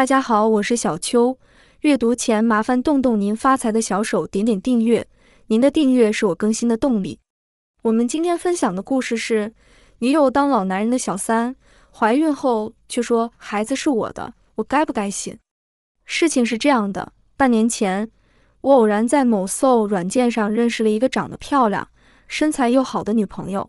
大家好，我是小秋。阅读前麻烦动动您发财的小手，点点订阅。您的订阅是我更新的动力。我们今天分享的故事是：女友当老男人的小三，怀孕后却说孩子是我的，我该不该信？事情是这样的，半年前，我偶然在某搜软件上认识了一个长得漂亮、身材又好的女朋友。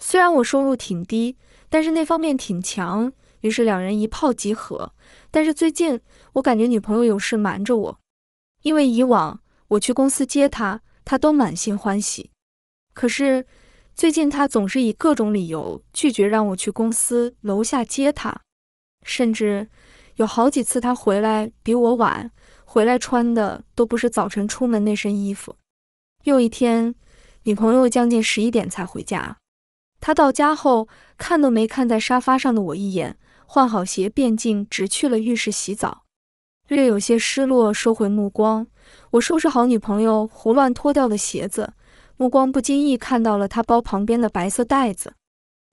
虽然我收入挺低，但是那方面挺强。于是两人一炮即合。但是最近我感觉女朋友有事瞒着我，因为以往我去公司接她，她都满心欢喜。可是最近她总是以各种理由拒绝让我去公司楼下接她，甚至有好几次她回来比我晚，回来穿的都不是早晨出门那身衣服。又一天，女朋友将近十一点才回家，她到家后看都没看在沙发上的我一眼。换好鞋，便径直去了浴室洗澡，略有些失落，收回目光。我收拾好女朋友胡乱脱掉的鞋子，目光不经意看到了她包旁边的白色袋子，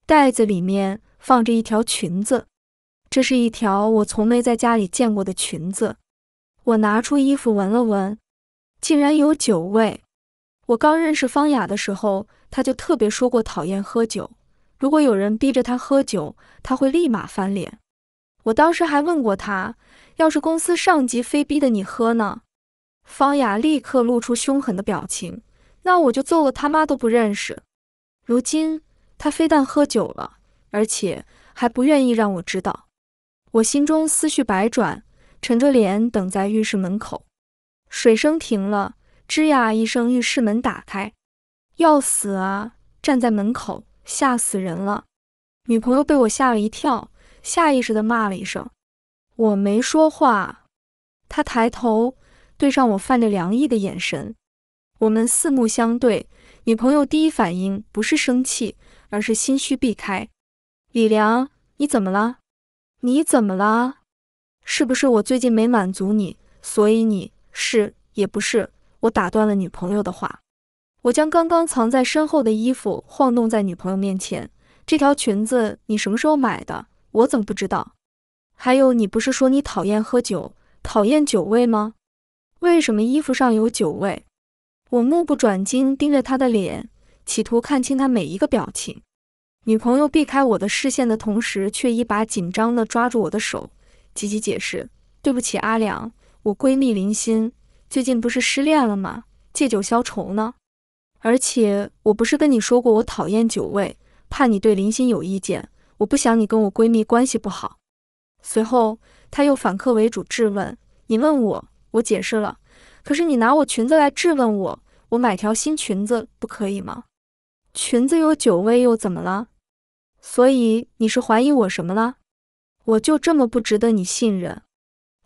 袋子里面放着一条裙子，这是一条我从没在家里见过的裙子。我拿出衣服闻了闻，竟然有酒味。我刚认识方雅的时候，她就特别说过讨厌喝酒。如果有人逼着他喝酒，他会立马翻脸。我当时还问过他，要是公司上级非逼的你喝呢？方雅立刻露出凶狠的表情，那我就揍了他妈都不认识。如今他非但喝酒了，而且还不愿意让我知道。我心中思绪百转，沉着脸等在浴室门口。水声停了，吱呀一声，浴室门打开，要死啊！站在门口。吓死人了！女朋友被我吓了一跳，下意识地骂了一声。我没说话，她抬头对上我泛着凉意的眼神。我们四目相对，女朋友第一反应不是生气，而是心虚避开。李良，你怎么了？你怎么了？是不是我最近没满足你？所以你是也不是？我打断了女朋友的话。我将刚刚藏在身后的衣服晃动在女朋友面前。这条裙子你什么时候买的？我怎么不知道？还有，你不是说你讨厌喝酒，讨厌酒味吗？为什么衣服上有酒味？我目不转睛盯着她的脸，企图看清她每一个表情。女朋友避开我的视线的同时，却一把紧张地抓住我的手，急急解释：“对不起，阿良，我闺蜜林心最近不是失恋了吗？借酒消愁呢。”而且我不是跟你说过，我讨厌酒味，怕你对林欣有意见。我不想你跟我闺蜜关系不好。随后，他又反客为主质问：“你问我，我解释了，可是你拿我裙子来质问我，我买条新裙子不可以吗？裙子有酒味又怎么了？所以你是怀疑我什么了？我就这么不值得你信任？”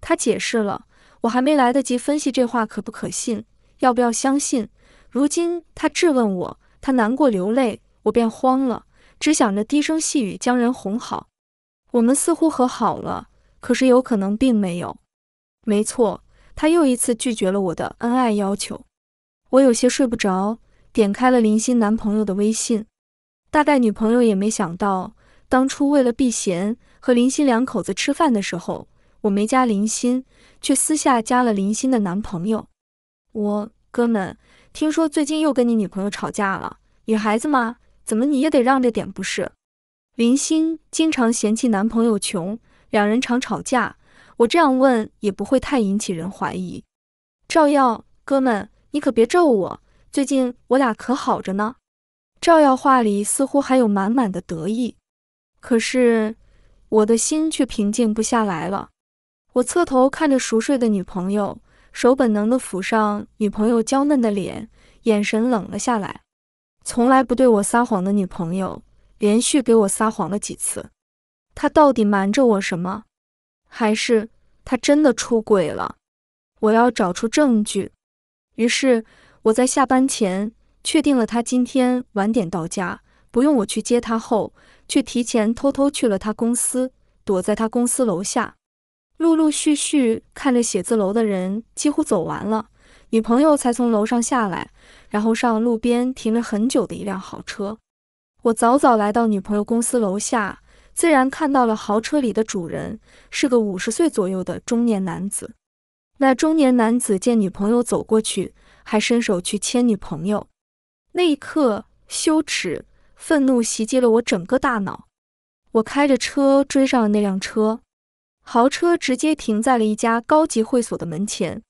他解释了，我还没来得及分析这话可不可信，要不要相信？如今他质问我，他难过流泪，我便慌了，只想着低声细语将人哄好。我们似乎和好了，可是有可能并没有。没错，他又一次拒绝了我的恩爱要求。我有些睡不着，点开了林心男朋友的微信。大概女朋友也没想到，当初为了避嫌和林心两口子吃饭的时候，我没加林心，却私下加了林心的男朋友。我哥们。听说最近又跟你女朋友吵架了，女孩子嘛，怎么你也得让着点不是？林星经常嫌弃男朋友穷，两人常吵架，我这样问也不会太引起人怀疑。赵耀，哥们，你可别咒我，最近我俩可好着呢。赵耀话里似乎还有满满的得意，可是我的心却平静不下来了。我侧头看着熟睡的女朋友。手本能的抚上女朋友娇嫩的脸，眼神冷了下来。从来不对我撒谎的女朋友，连续给我撒谎了几次。他到底瞒着我什么？还是他真的出轨了？我要找出证据。于是我在下班前确定了他今天晚点到家，不用我去接他后，却提前偷偷去了他公司，躲在他公司楼下。陆陆续续看着写字楼的人几乎走完了，女朋友才从楼上下来，然后上了路边停了很久的一辆豪车。我早早来到女朋友公司楼下，自然看到了豪车里的主人是个五十岁左右的中年男子。那中年男子见女朋友走过去，还伸手去牵女朋友。那一刻，羞耻、愤怒袭击了我整个大脑。我开着车追上了那辆车。豪车直接停在了一家高级会所的门前，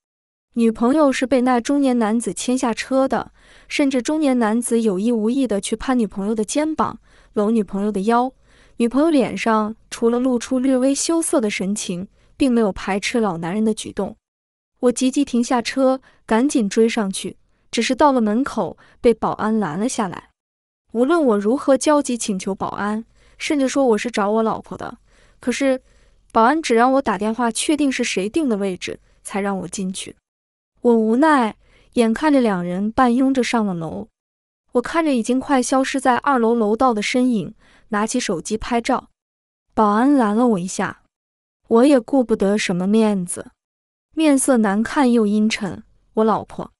女朋友是被那中年男子牵下车的，甚至中年男子有意无意的去攀女朋友的肩膀，搂女朋友的腰，女朋友脸上除了露出略微羞涩的神情，并没有排斥老男人的举动。我急急停下车，赶紧追上去，只是到了门口被保安拦了下来。无论我如何焦急请求保安，甚至说我是找我老婆的，可是。保安只让我打电话确定是谁定的位置，才让我进去。我无奈，眼看着两人半拥着上了楼，我看着已经快消失在二楼楼道的身影，拿起手机拍照。保安拦了我一下，我也顾不得什么面子，面色难看又阴沉。我老婆，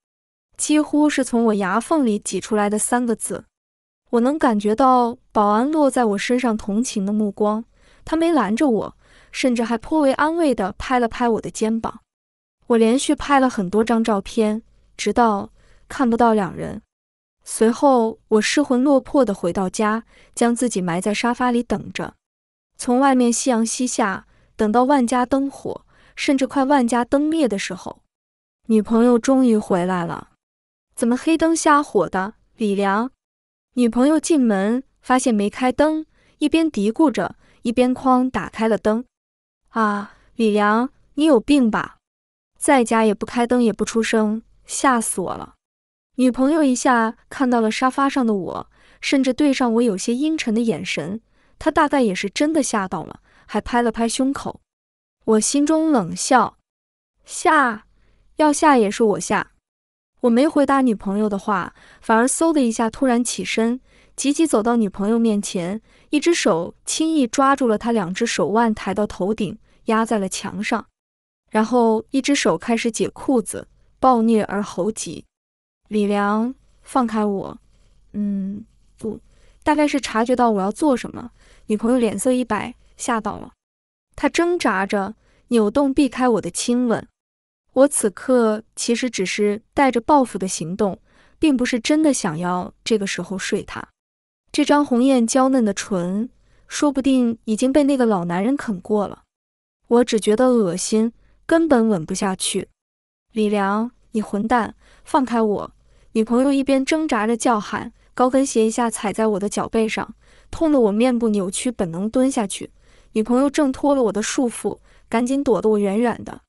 几乎是从我牙缝里挤出来的三个字。我能感觉到保安落在我身上同情的目光，他没拦着我。甚至还颇为安慰地拍了拍我的肩膀。我连续拍了很多张照片，直到看不到两人。随后，我失魂落魄地回到家，将自己埋在沙发里等着。从外面夕阳西下，等到万家灯火，甚至快万家灯灭的时候，女朋友终于回来了。怎么黑灯瞎火的？李良。女朋友进门发现没开灯，一边嘀咕着，一边哐打开了灯。啊，李良，你有病吧？在家也不开灯，也不出声，吓死我了！女朋友一下看到了沙发上的我，甚至对上我有些阴沉的眼神，她大概也是真的吓到了，还拍了拍胸口。我心中冷笑，吓，要吓也是我吓。我没回答女朋友的话，反而嗖的一下突然起身，急急走到女朋友面前，一只手轻易抓住了她两只手腕，抬到头顶。压在了墙上，然后一只手开始解裤子，暴虐而猴急。李良，放开我！嗯，不，大概是察觉到我要做什么，女朋友脸色一白，吓到了。她挣扎着扭动，避开我的亲吻。我此刻其实只是带着报复的行动，并不是真的想要这个时候睡她。这张红艳娇嫩的唇，说不定已经被那个老男人啃过了。我只觉得恶心，根本吻不下去。李良，你混蛋，放开我！女朋友一边挣扎着叫喊，高跟鞋一下踩在我的脚背上，痛得我面部扭曲，本能蹲下去。女朋友挣脱了我的束缚，赶紧躲得我远远的。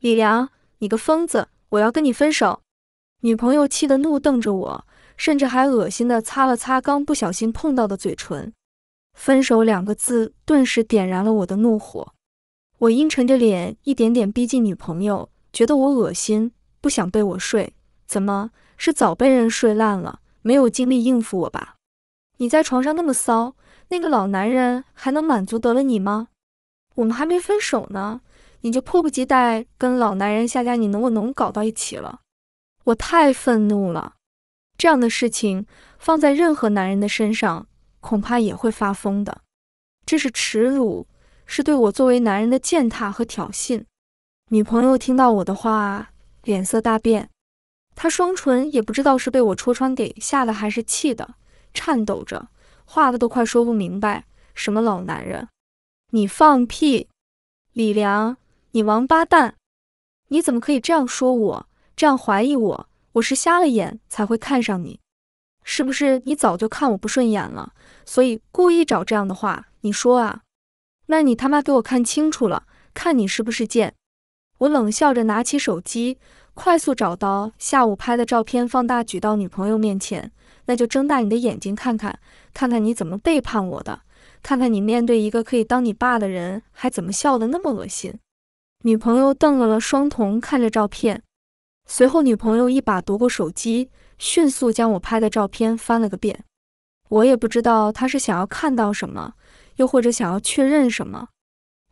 李良，你个疯子，我要跟你分手！女朋友气得怒瞪着我，甚至还恶心地擦了擦刚不小心碰到的嘴唇。分手两个字，顿时点燃了我的怒火。我阴沉着脸，一点点逼近女朋友，觉得我恶心，不想被我睡。怎么是早被人睡烂了，没有精力应付我吧？你在床上那么骚，那个老男人还能满足得了你吗？我们还没分手呢，你就迫不及待跟老男人下家你侬我侬搞到一起了。我太愤怒了，这样的事情放在任何男人的身上，恐怕也会发疯的。这是耻辱。是对我作为男人的践踏和挑衅。女朋友听到我的话，脸色大变，她双唇也不知道是被我戳穿给吓的，还是气的，颤抖着，话的都快说不明白。什么老男人？你放屁！李良，你王八蛋！你怎么可以这样说我？这样怀疑我？我是瞎了眼才会看上你？是不是你早就看我不顺眼了，所以故意找这样的话？你说啊！那你他妈给我看清楚了，看你是不是贱！我冷笑着拿起手机，快速找到下午拍的照片，放大举到女朋友面前。那就睁大你的眼睛看看，看看你怎么背叛我的，看看你面对一个可以当你爸的人还怎么笑得那么恶心！女朋友瞪了了双瞳看着照片，随后女朋友一把夺过手机，迅速将我拍的照片翻了个遍。我也不知道她是想要看到什么。又或者想要确认什么？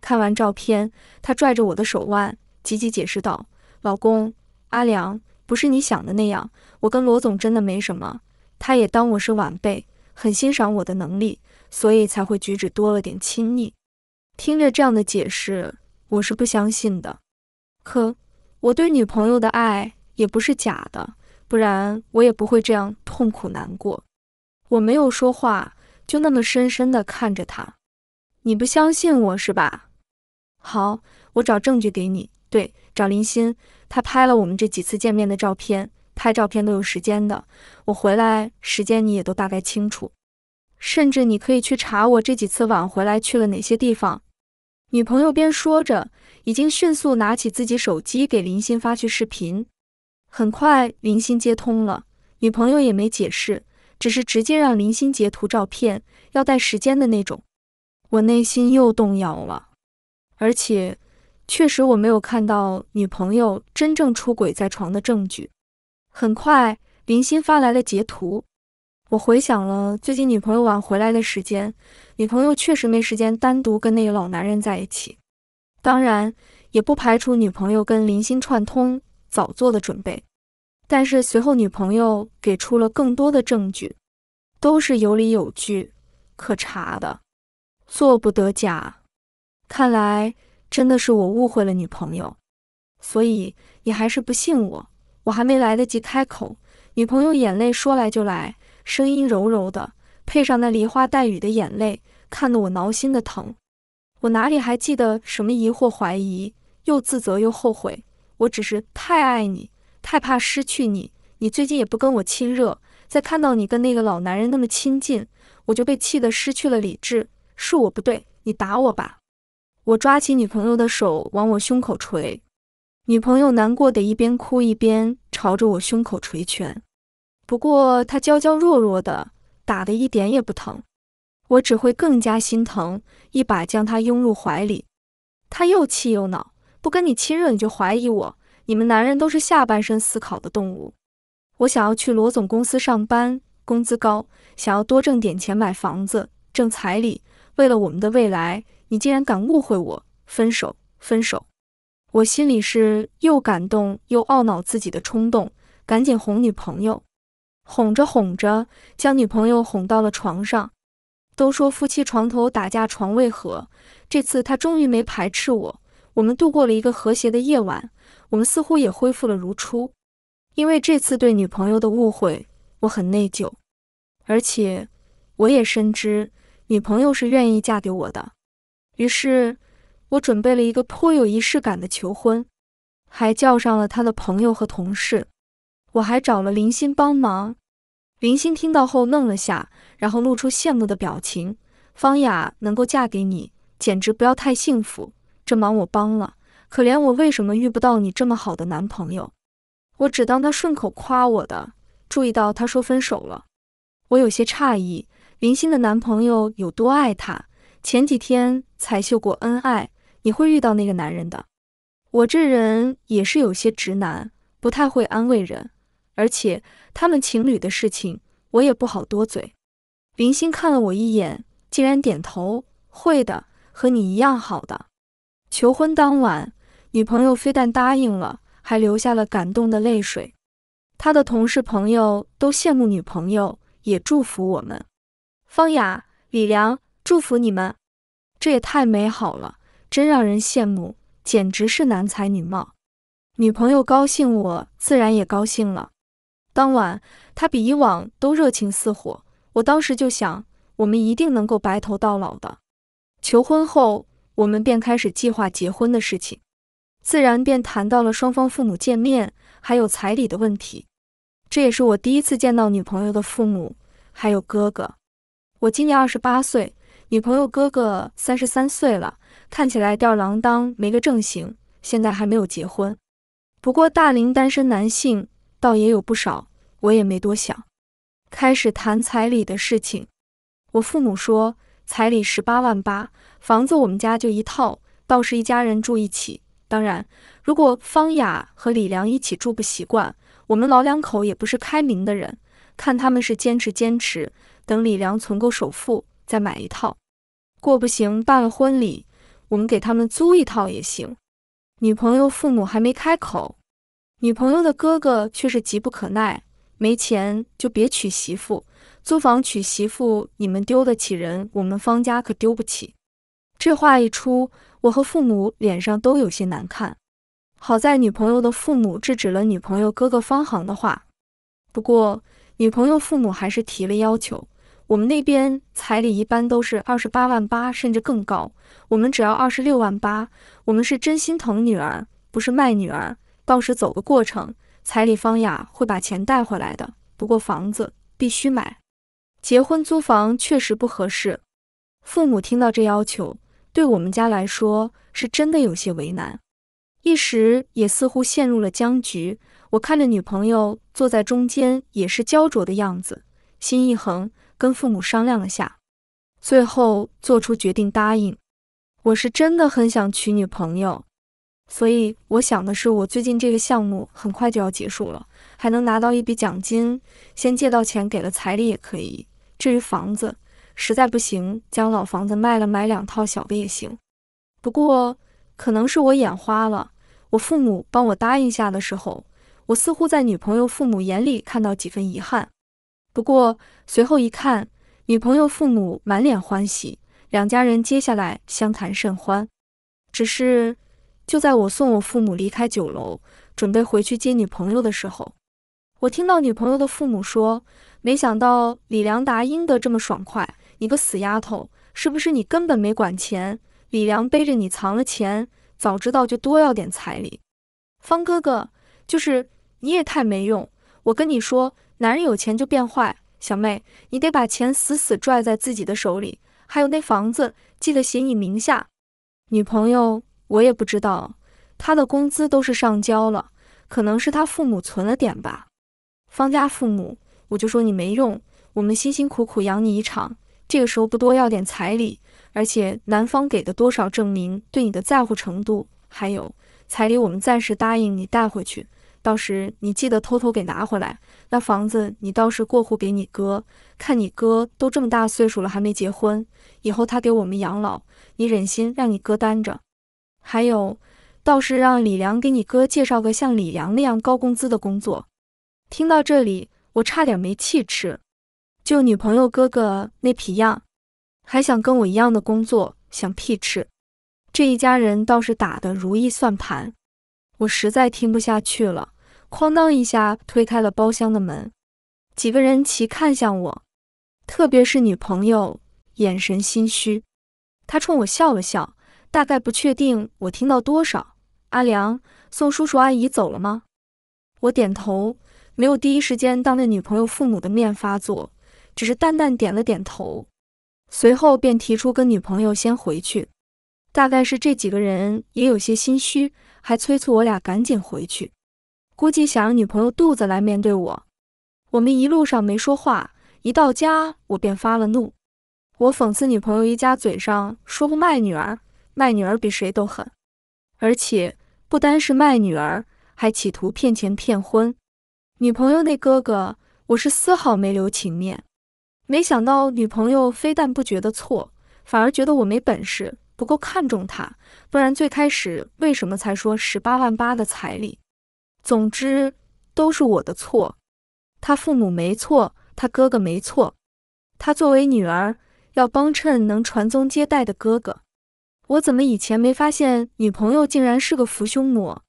看完照片，他拽着我的手腕，急急解释道：“老公，阿良不是你想的那样，我跟罗总真的没什么。他也当我是晚辈，很欣赏我的能力，所以才会举止多了点亲昵。”听着这样的解释，我是不相信的。可我对女朋友的爱也不是假的，不然我也不会这样痛苦难过。我没有说话，就那么深深地看着他。你不相信我是吧？好，我找证据给你。对，找林欣，他拍了我们这几次见面的照片。拍照片都有时间的，我回来时间你也都大概清楚，甚至你可以去查我这几次晚回来去了哪些地方。女朋友边说着，已经迅速拿起自己手机给林欣发去视频。很快，林欣接通了，女朋友也没解释，只是直接让林欣截图照片，要带时间的那种。我内心又动摇了，而且确实我没有看到女朋友真正出轨在床的证据。很快，林欣发来了截图。我回想了最近女朋友晚回来的时间，女朋友确实没时间单独跟那个老男人在一起。当然，也不排除女朋友跟林欣串通早做的准备。但是随后，女朋友给出了更多的证据，都是有理有据可查的。做不得假，看来真的是我误会了女朋友，所以你还是不信我。我还没来得及开口，女朋友眼泪说来就来，声音柔柔的，配上那梨花带雨的眼泪，看得我挠心的疼。我哪里还记得什么疑惑、怀疑，又自责又后悔。我只是太爱你，太怕失去你。你最近也不跟我亲热，在看到你跟那个老男人那么亲近，我就被气得失去了理智。是我不对，你打我吧！我抓起女朋友的手往我胸口捶，女朋友难过的一边哭一边朝着我胸口捶拳。不过她娇娇弱弱的，打的一点也不疼，我只会更加心疼，一把将她拥入怀里。她又气又恼，不跟你亲热你就怀疑我，你们男人都是下半身思考的动物。我想要去罗总公司上班，工资高，想要多挣点钱买房子，挣彩礼。为了我们的未来，你竟然敢误会我，分手，分手！我心里是又感动又懊恼自己的冲动，赶紧哄女朋友，哄着哄着，将女朋友哄到了床上。都说夫妻床头打架床尾和，这次他终于没排斥我，我们度过了一个和谐的夜晚。我们似乎也恢复了如初，因为这次对女朋友的误会，我很内疚，而且我也深知。女朋友是愿意嫁给我的，于是我准备了一个颇有仪式感的求婚，还叫上了她的朋友和同事。我还找了林欣帮忙。林欣听到后愣了下，然后露出羡慕的表情。方雅能够嫁给你，简直不要太幸福。这忙我帮了，可怜我为什么遇不到你这么好的男朋友？我只当他顺口夸我的，注意到他说分手了，我有些诧异。林星的男朋友有多爱她？前几天才秀过恩爱，你会遇到那个男人的。我这人也是有些直男，不太会安慰人，而且他们情侣的事情我也不好多嘴。林星看了我一眼，竟然点头，会的，和你一样好的。求婚当晚，女朋友非但答应了，还留下了感动的泪水。他的同事朋友都羡慕女朋友，也祝福我们。方雅、李良，祝福你们！这也太美好了，真让人羡慕，简直是男才女貌。女朋友高兴，我自然也高兴了。当晚，他比以往都热情似火，我当时就想，我们一定能够白头到老的。求婚后，我们便开始计划结婚的事情，自然便谈到了双方父母见面，还有彩礼的问题。这也是我第一次见到女朋友的父母，还有哥哥。我今年二十八岁，女朋友哥哥三十三岁了，看起来吊儿郎当，没个正形，现在还没有结婚。不过大龄单身男性倒也有不少，我也没多想，开始谈彩礼的事情。我父母说，彩礼十八万八，房子我们家就一套，倒是一家人住一起。当然，如果方雅和李良一起住不习惯，我们老两口也不是开明的人，看他们是坚持坚持。等李良存够首付再买一套，过不行，办了婚礼，我们给他们租一套也行。女朋友父母还没开口，女朋友的哥哥却是急不可耐，没钱就别娶媳妇，租房娶媳妇，你们丢得起人，我们方家可丢不起。这话一出，我和父母脸上都有些难看。好在女朋友的父母制止了女朋友哥哥方行的话，不过女朋友父母还是提了要求。我们那边彩礼一般都是二十八万八，甚至更高。我们只要二十六万八，我们是真心疼女儿，不是卖女儿。到时走个过程，彩礼方雅会把钱带回来的。不过房子必须买，结婚租房确实不合适。父母听到这要求，对我们家来说是真的有些为难，一时也似乎陷入了僵局。我看着女朋友坐在中间，也是焦灼的样子，心一横。跟父母商量了下，最后做出决定答应。我是真的很想娶女朋友，所以我想的是，我最近这个项目很快就要结束了，还能拿到一笔奖金，先借到钱给了彩礼也可以。至于房子，实在不行将老房子卖了买两套小的也行。不过可能是我眼花了，我父母帮我答应下的时候，我似乎在女朋友父母眼里看到几分遗憾。不过随后一看，女朋友父母满脸欢喜，两家人接下来相谈甚欢。只是就在我送我父母离开酒楼，准备回去接女朋友的时候，我听到女朋友的父母说：“没想到李良达应得这么爽快，你个死丫头，是不是你根本没管钱？李良背着你藏了钱，早知道就多要点彩礼。”方哥哥，就是你也太没用，我跟你说。男人有钱就变坏，小妹，你得把钱死死拽在自己的手里。还有那房子，记得写你名下。女朋友，我也不知道，她的工资都是上交了，可能是她父母存了点吧。方家父母，我就说你没用，我们辛辛苦苦养你一场，这个时候不多要点彩礼，而且男方给的多少证明对你的在乎程度。还有彩礼，我们暂时答应你带回去。到时你记得偷偷给拿回来。那房子你倒是过户给你哥，看你哥都这么大岁数了，还没结婚，以后他给我们养老，你忍心让你哥担着？还有，倒是让李良给你哥介绍个像李良那样高工资的工作。听到这里，我差点没气吃。就女朋友哥哥那皮样，还想跟我一样的工作，想屁吃！这一家人倒是打的如意算盘，我实在听不下去了。哐当一下推开了包厢的门，几个人齐看向我，特别是女朋友眼神心虚，她冲我笑了笑，大概不确定我听到多少。阿良，宋叔叔阿姨走了吗？我点头，没有第一时间当着女朋友父母的面发作，只是淡淡点了点头，随后便提出跟女朋友先回去。大概是这几个人也有些心虚，还催促我俩赶紧回去。估计想让女朋友肚子来面对我。我们一路上没说话，一到家我便发了怒。我讽刺女朋友一家，嘴上说不卖女儿，卖女儿比谁都狠，而且不单是卖女儿，还企图骗钱骗婚。女朋友那哥哥，我是丝毫没留情面。没想到女朋友非但不觉得错，反而觉得我没本事，不够看重她，不然最开始为什么才说十八万八的彩礼？总之都是我的错，他父母没错，他哥哥没错，他作为女儿要帮衬能传宗接代的哥哥。我怎么以前没发现女朋友竟然是个扶兄魔？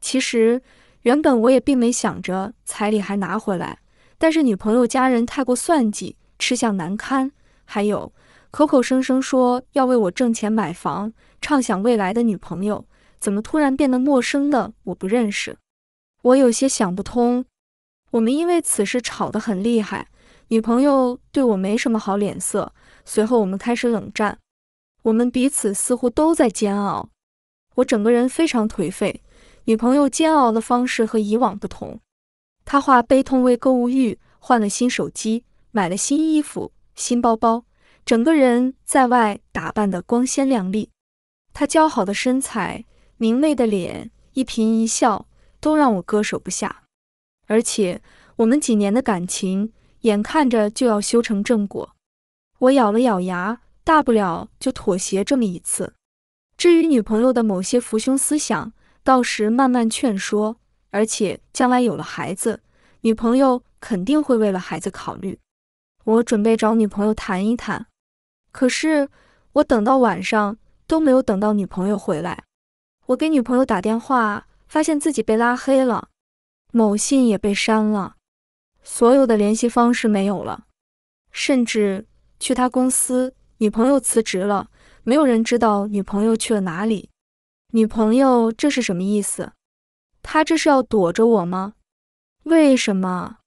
其实原本我也并没想着彩礼还拿回来，但是女朋友家人太过算计，吃相难堪，还有口口声声说要为我挣钱买房，畅想未来的女朋友，怎么突然变得陌生的？我不认识。我有些想不通，我们因为此事吵得很厉害，女朋友对我没什么好脸色。随后我们开始冷战，我们彼此似乎都在煎熬。我整个人非常颓废，女朋友煎熬的方式和以往不同，她化悲痛为购物欲，换了新手机，买了新衣服、新包包，整个人在外打扮得光鲜亮丽。她姣好的身材，明媚的脸，一颦一笑。都让我割舍不下，而且我们几年的感情，眼看着就要修成正果。我咬了咬牙，大不了就妥协这么一次。至于女朋友的某些腐胸思想，到时慢慢劝说。而且将来有了孩子，女朋友肯定会为了孩子考虑。我准备找女朋友谈一谈，可是我等到晚上都没有等到女朋友回来。我给女朋友打电话。发现自己被拉黑了，某信也被删了，所有的联系方式没有了，甚至去他公司，女朋友辞职了，没有人知道女朋友去了哪里。女朋友这是什么意思？他这是要躲着我吗？为什么？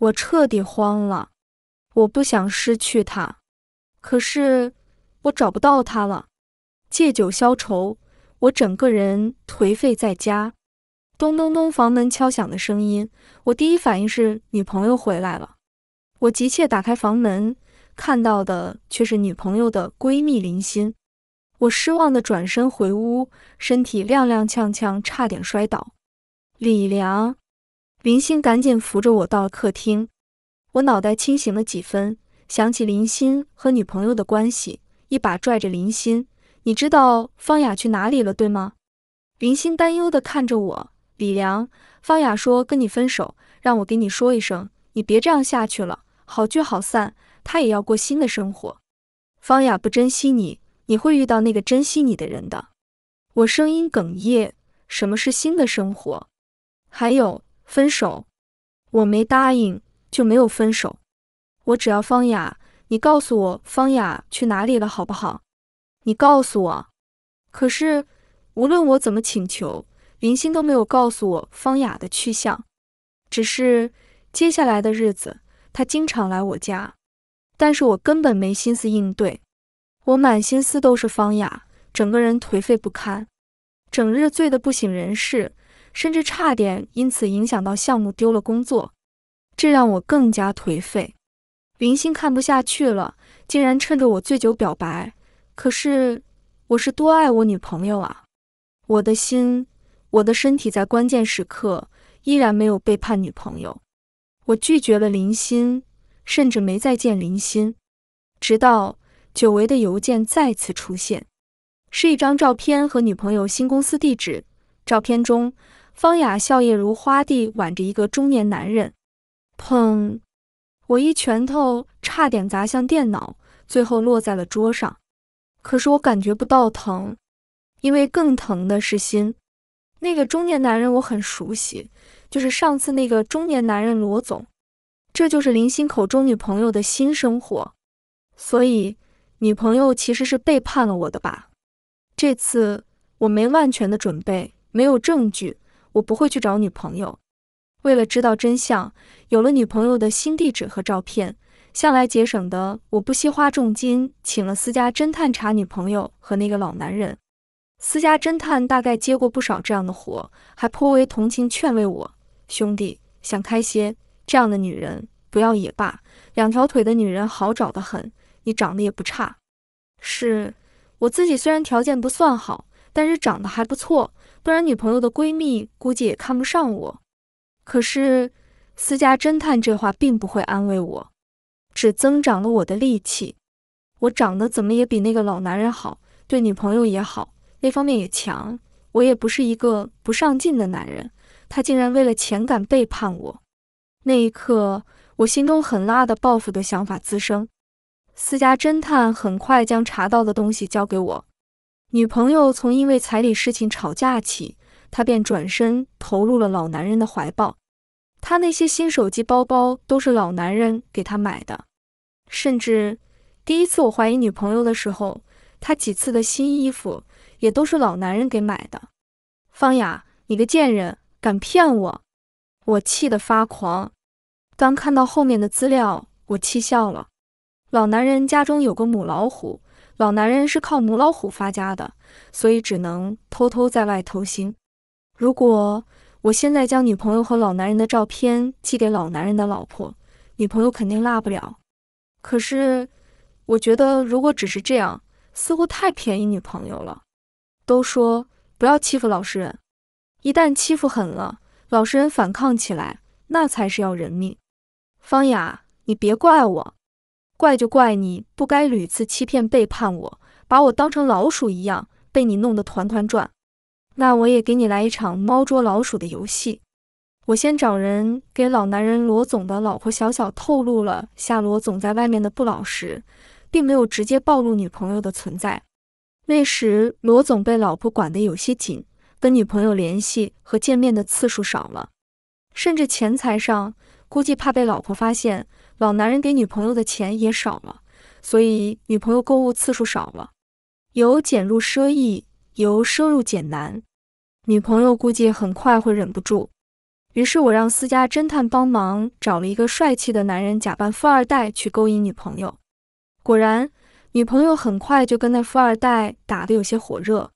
我彻底慌了，我不想失去他，可是我找不到他了。借酒消愁。我整个人颓废在家，咚咚咚，房门敲响的声音，我第一反应是女朋友回来了。我急切打开房门，看到的却是女朋友的闺蜜林心。我失望的转身回屋，身体踉踉跄跄，差点摔倒。李良，林心赶紧扶着我到了客厅。我脑袋清醒了几分，想起林心和女朋友的关系，一把拽着林心。你知道方雅去哪里了，对吗？林心担忧地看着我。李良，方雅说跟你分手，让我给你说一声，你别这样下去了，好聚好散，她也要过新的生活。方雅不珍惜你，你会遇到那个珍惜你的人的。我声音哽咽。什么是新的生活？还有分手，我没答应，就没有分手。我只要方雅，你告诉我方雅去哪里了，好不好？你告诉我，可是无论我怎么请求，林星都没有告诉我方雅的去向。只是接下来的日子，他经常来我家，但是我根本没心思应对，我满心思都是方雅，整个人颓废不堪，整日醉得不省人事，甚至差点因此影响到项目，丢了工作，这让我更加颓废。林星看不下去了，竟然趁着我醉酒表白。可是，我是多爱我女朋友啊！我的心，我的身体在关键时刻依然没有背叛女朋友。我拒绝了林心，甚至没再见林心，直到久违的邮件再次出现，是一张照片和女朋友新公司地址。照片中，方雅笑靥如花地挽着一个中年男人。砰！我一拳头差点砸向电脑，最后落在了桌上。可是我感觉不到疼，因为更疼的是心。那个中年男人我很熟悉，就是上次那个中年男人罗总。这就是林心口中女朋友的新生活，所以女朋友其实是背叛了我的吧？这次我没万全的准备，没有证据，我不会去找女朋友。为了知道真相，有了女朋友的新地址和照片。向来节省的我，不惜花重金请了私家侦探查女朋友和那个老男人。私家侦探大概接过不少这样的活，还颇为同情劝慰我：“兄弟，想开些，这样的女人不要也罢。两条腿的女人好找得很，你长得也不差。”是，我自己虽然条件不算好，但是长得还不错，不然女朋友的闺蜜估计也看不上我。可是私家侦探这话并不会安慰我。只增长了我的力气，我长得怎么也比那个老男人好，对女朋友也好，那方面也强。我也不是一个不上进的男人，他竟然为了钱敢背叛我。那一刻，我心中狠辣的报复的想法滋生。私家侦探很快将查到的东西交给我。女朋友从因为彩礼事情吵架起，她便转身投入了老男人的怀抱。她那些新手机、包包都是老男人给她买的。甚至第一次我怀疑女朋友的时候，她几次的新衣服也都是老男人给买的。方雅，你个贱人，敢骗我！我气得发狂。刚看到后面的资料，我气笑了。老男人家中有个母老虎，老男人是靠母老虎发家的，所以只能偷偷在外偷腥。如果我现在将女朋友和老男人的照片寄给老男人的老婆，女朋友肯定落不了。可是，我觉得如果只是这样，似乎太便宜女朋友了。都说不要欺负老实人，一旦欺负狠了，老实人反抗起来，那才是要人命。方雅，你别怪我，怪就怪你不该屡次欺骗、背叛我，把我当成老鼠一样被你弄得团团转。那我也给你来一场猫捉老鼠的游戏。我先找人给老男人罗总的老婆小小透露了下罗总在外面的不老实，并没有直接暴露女朋友的存在。那时罗总被老婆管得有些紧，跟女朋友联系和见面的次数少了，甚至钱财上估计怕被老婆发现，老男人给女朋友的钱也少了，所以女朋友购物次数少了。由俭入奢易，由奢入俭难，女朋友估计很快会忍不住。于是我让私家侦探帮忙找了一个帅气的男人，假扮富二代去勾引女朋友。果然，女朋友很快就跟那富二代打得有些火热。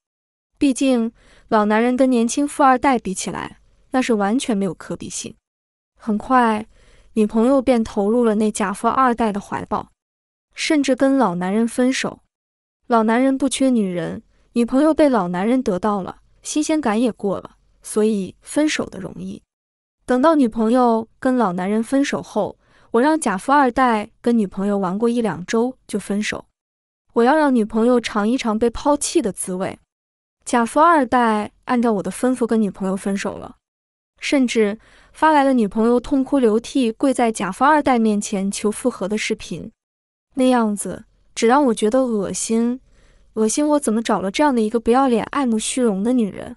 毕竟老男人跟年轻富二代比起来，那是完全没有可比性。很快，女朋友便投入了那假富二代的怀抱，甚至跟老男人分手。老男人不缺女人，女朋友被老男人得到了，新鲜感也过了，所以分手的容易。等到女朋友跟老男人分手后，我让假富二代跟女朋友玩过一两周就分手。我要让女朋友尝一尝被抛弃的滋味。假富二代按照我的吩咐跟女朋友分手了，甚至发来了女朋友痛哭流涕、跪在假富二代面前求复合的视频，那样子只让我觉得恶心。恶心！我怎么找了这样的一个不要脸、爱慕虚荣的女人？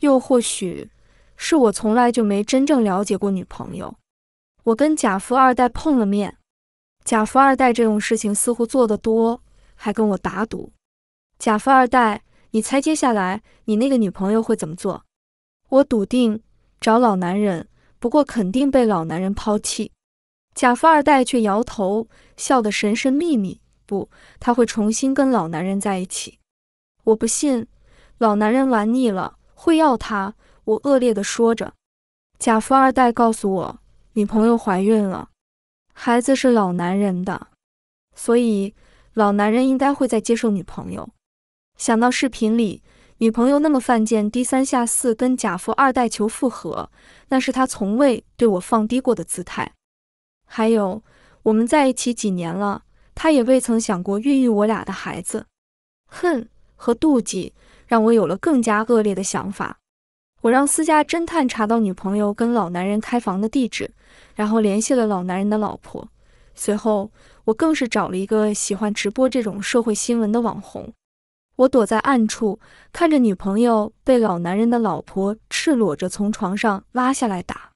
又或许……是我从来就没真正了解过女朋友。我跟假富二代碰了面，假富二代这种事情似乎做得多，还跟我打赌。假富二代，你猜接下来你那个女朋友会怎么做？我笃定找老男人，不过肯定被老男人抛弃。假富二代却摇头，笑得神神秘秘。不，他会重新跟老男人在一起。我不信，老男人玩腻了会要他。我恶劣地说着，贾富二代告诉我，女朋友怀孕了，孩子是老男人的，所以老男人应该会再接受女朋友。想到视频里女朋友那么犯贱、低三下四跟贾富二代求复合，那是他从未对我放低过的姿态。还有，我们在一起几年了，他也未曾想过孕育我俩的孩子。恨和妒忌让我有了更加恶劣的想法。我让私家侦探查到女朋友跟老男人开房的地址，然后联系了老男人的老婆。随后，我更是找了一个喜欢直播这种社会新闻的网红。我躲在暗处，看着女朋友被老男人的老婆赤裸着从床上拉下来打。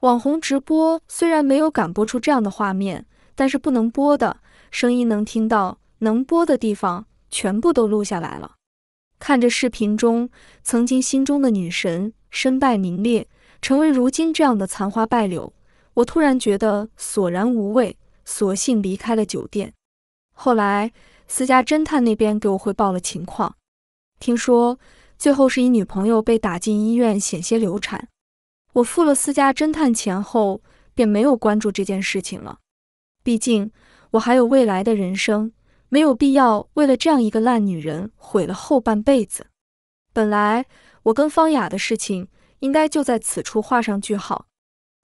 网红直播虽然没有敢播出这样的画面，但是不能播的声音能听到，能播的地方全部都录下来了。看着视频中曾经心中的女神身败名裂，成为如今这样的残花败柳，我突然觉得索然无味，索性离开了酒店。后来，私家侦探那边给我汇报了情况，听说最后是一女朋友被打进医院，险些流产。我付了私家侦探钱后，便没有关注这件事情了。毕竟，我还有未来的人生。没有必要为了这样一个烂女人毁了后半辈子。本来我跟方雅的事情应该就在此处画上句号，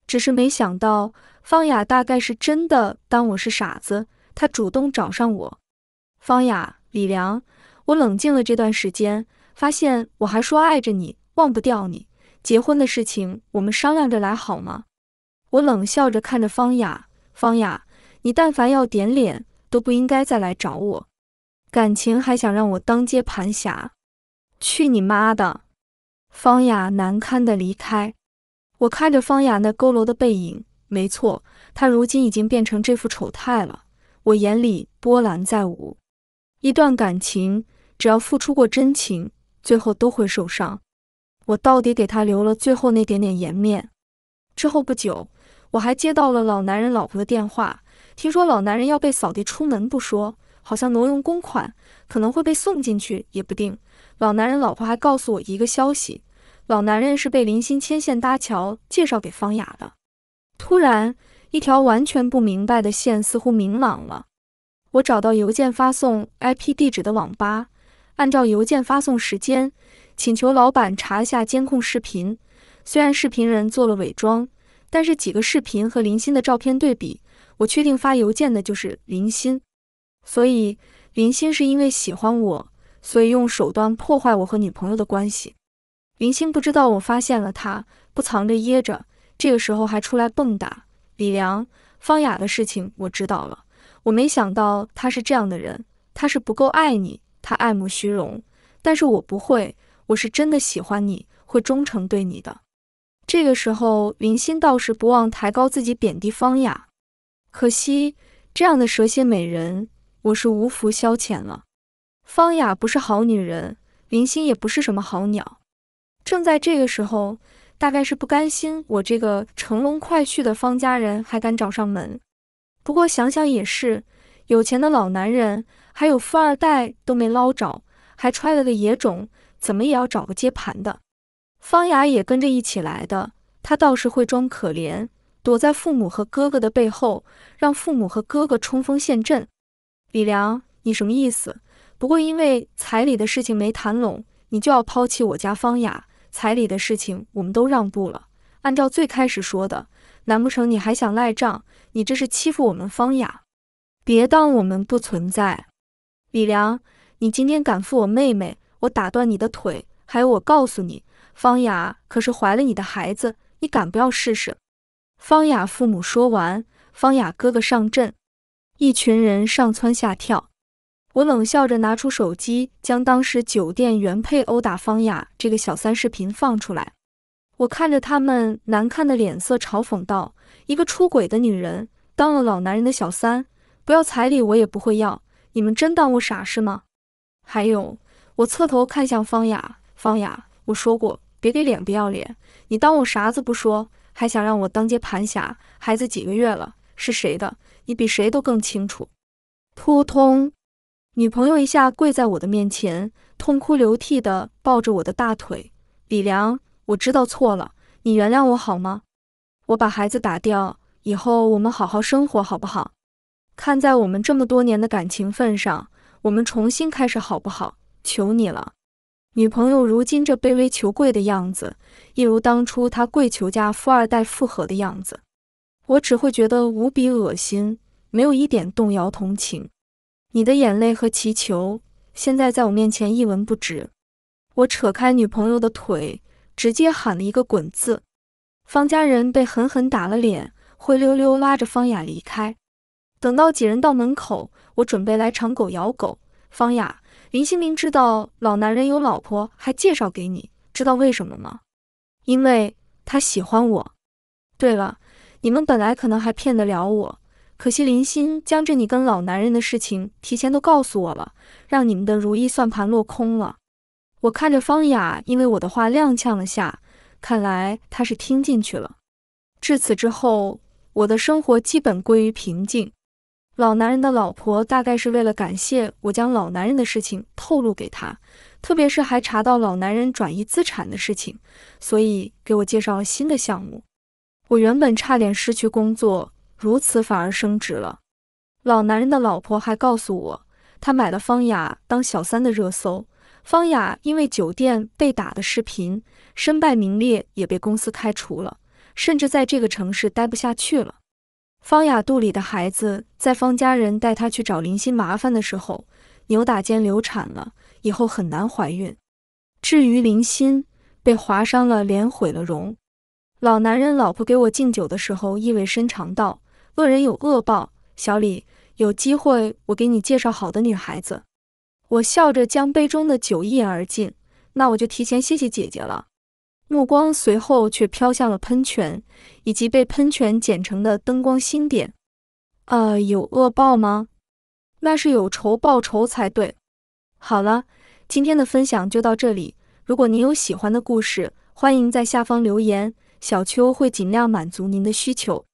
只是没想到方雅大概是真的当我是傻子，她主动找上我。方雅，李良，我冷静了这段时间，发现我还说爱着你，忘不掉你。结婚的事情我们商量着来好吗？我冷笑着看着方雅，方雅，你但凡要点脸。都不应该再来找我，感情还想让我当接盘侠？去你妈的！方雅难堪的离开，我看着方雅那佝偻的背影，没错，她如今已经变成这副丑态了。我眼里波澜再无，一段感情只要付出过真情，最后都会受伤。我到底给她留了最后那点点颜面？之后不久，我还接到了老男人老婆的电话。听说老男人要被扫地出门不说，好像挪用公款可能会被送进去也不定。老男人老婆还告诉我一个消息，老男人是被林心牵线搭桥介绍给方雅的。突然，一条完全不明白的线似乎明朗了。我找到邮件发送 IP 地址的网吧，按照邮件发送时间，请求老板查一下监控视频。虽然视频人做了伪装，但是几个视频和林心的照片对比。我确定发邮件的就是林心，所以林心是因为喜欢我，所以用手段破坏我和女朋友的关系。林心不知道我发现了他，不藏着掖着，这个时候还出来蹦跶。李良，方雅的事情我知道了，我没想到他是这样的人，他是不够爱你，他爱慕虚荣，但是我不会，我是真的喜欢你，会忠诚对你的。这个时候林心倒是不忘抬高自己，贬低方雅。可惜，这样的蛇蝎美人，我是无福消遣了。方雅不是好女人，林星也不是什么好鸟。正在这个时候，大概是不甘心我这个乘龙快婿的方家人还敢找上门。不过想想也是，有钱的老男人还有富二代都没捞着，还揣了个野种，怎么也要找个接盘的。方雅也跟着一起来的，她倒是会装可怜。躲在父母和哥哥的背后，让父母和哥哥冲锋陷阵。李良，你什么意思？不过因为彩礼的事情没谈拢，你就要抛弃我家方雅？彩礼的事情我们都让步了，按照最开始说的，难不成你还想赖账？你这是欺负我们方雅，别当我们不存在。李良，你今天敢负我妹妹，我打断你的腿！还有，我告诉你，方雅可是怀了你的孩子，你敢不要试试？方雅父母说完，方雅哥哥上阵，一群人上蹿下跳。我冷笑着拿出手机，将当时酒店原配殴打方雅这个小三视频放出来。我看着他们难看的脸色，嘲讽道：“一个出轨的女人当了老男人的小三，不要彩礼我也不会要。你们真当我傻是吗？”还有，我侧头看向方雅，方雅，我说过别给脸不要脸，你当我傻子不说？还想让我当接盘侠？孩子几个月了？是谁的？你比谁都更清楚。扑通！女朋友一下跪在我的面前，痛哭流涕的抱着我的大腿。李良，我知道错了，你原谅我好吗？我把孩子打掉，以后我们好好生活，好不好？看在我们这么多年的感情份上，我们重新开始，好不好？求你了。女朋友如今这卑微求贵的样子，一如当初她跪求嫁富二代复合的样子，我只会觉得无比恶心，没有一点动摇同情。你的眼泪和祈求，现在在我面前一文不值。我扯开女朋友的腿，直接喊了一个滚字。方家人被狠狠打了脸，灰溜溜拉着方雅离开。等到几人到门口，我准备来抢狗咬狗。方雅。林心明知道老男人有老婆还介绍给你，知道为什么吗？因为他喜欢我。对了，你们本来可能还骗得了我，可惜林心将这你跟老男人的事情提前都告诉我了，让你们的如意算盘落空了。我看着方雅，因为我的话踉跄了下，看来她是听进去了。至此之后，我的生活基本归于平静。老男人的老婆大概是为了感谢我将老男人的事情透露给他，特别是还查到老男人转移资产的事情，所以给我介绍了新的项目。我原本差点失去工作，如此反而升职了。老男人的老婆还告诉我，他买了方雅当小三的热搜。方雅因为酒店被打的视频身败名裂，也被公司开除了，甚至在这个城市待不下去了。方雅肚里的孩子，在方家人带她去找林心麻烦的时候，扭打间流产了，以后很难怀孕。至于林心，被划伤了脸，毁了容。老男人老婆给我敬酒的时候，意味深长道：“恶人有恶报。”小李，有机会我给你介绍好的女孩子。我笑着将杯中的酒一饮而尽。那我就提前谢谢姐姐了。目光随后却飘向了喷泉，以及被喷泉剪成的灯光星点。呃，有恶报吗？那是有仇报仇才对。好了，今天的分享就到这里。如果您有喜欢的故事，欢迎在下方留言，小秋会尽量满足您的需求。